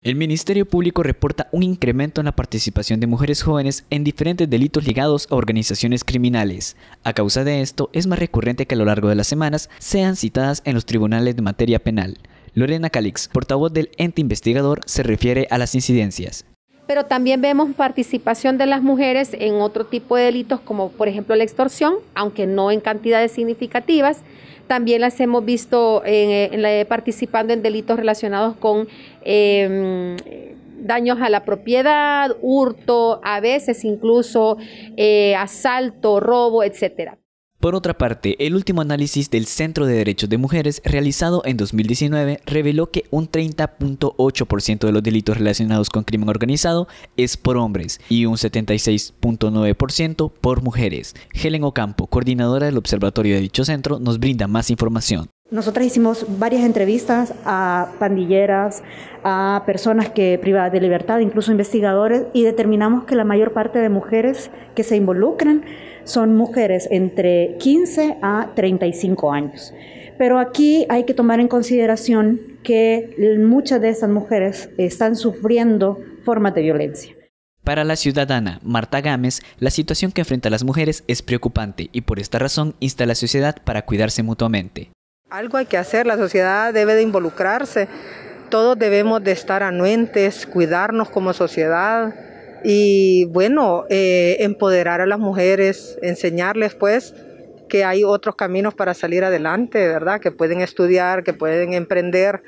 El Ministerio Público reporta un incremento en la participación de mujeres jóvenes en diferentes delitos ligados a organizaciones criminales. A causa de esto, es más recurrente que a lo largo de las semanas sean citadas en los tribunales de materia penal. Lorena Calix, portavoz del ente investigador, se refiere a las incidencias pero también vemos participación de las mujeres en otro tipo de delitos como por ejemplo la extorsión, aunque no en cantidades significativas. También las hemos visto eh, eh, participando en delitos relacionados con em, daños a la propiedad, hurto, a veces incluso eh, asalto, robo, etcétera. Por otra parte, el último análisis del Centro de Derechos de Mujeres realizado en 2019 reveló que un 30.8% de los delitos relacionados con crimen organizado es por hombres y un 76.9% por mujeres. Helen Ocampo, coordinadora del observatorio de dicho centro, nos brinda más información. Nosotras hicimos varias entrevistas a pandilleras, a personas que privadas de libertad, incluso investigadores, y determinamos que la mayor parte de mujeres que se involucran son mujeres entre 15 a 35 años. Pero aquí hay que tomar en consideración que muchas de esas mujeres están sufriendo formas de violencia. Para la ciudadana Marta Gámez, la situación que enfrentan las mujeres es preocupante y por esta razón insta a la sociedad para cuidarse mutuamente. Algo hay que hacer, la sociedad debe de involucrarse, todos debemos de estar anuentes, cuidarnos como sociedad y bueno, eh, empoderar a las mujeres, enseñarles pues que hay otros caminos para salir adelante, ¿verdad? Que pueden estudiar, que pueden emprender,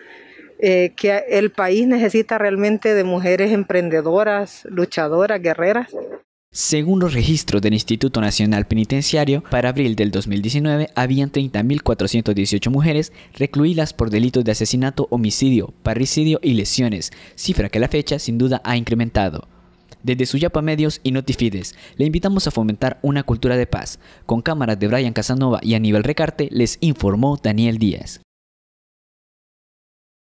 eh, que el país necesita realmente de mujeres emprendedoras, luchadoras, guerreras. Según los registros del Instituto Nacional Penitenciario, para abril del 2019 habían 30.418 mujeres recluidas por delitos de asesinato, homicidio, parricidio y lesiones, cifra que la fecha sin duda ha incrementado. Desde Suyapa Medios y Notifides, le invitamos a fomentar una cultura de paz. Con cámaras de Brian Casanova y Aníbal Recarte, les informó Daniel Díaz.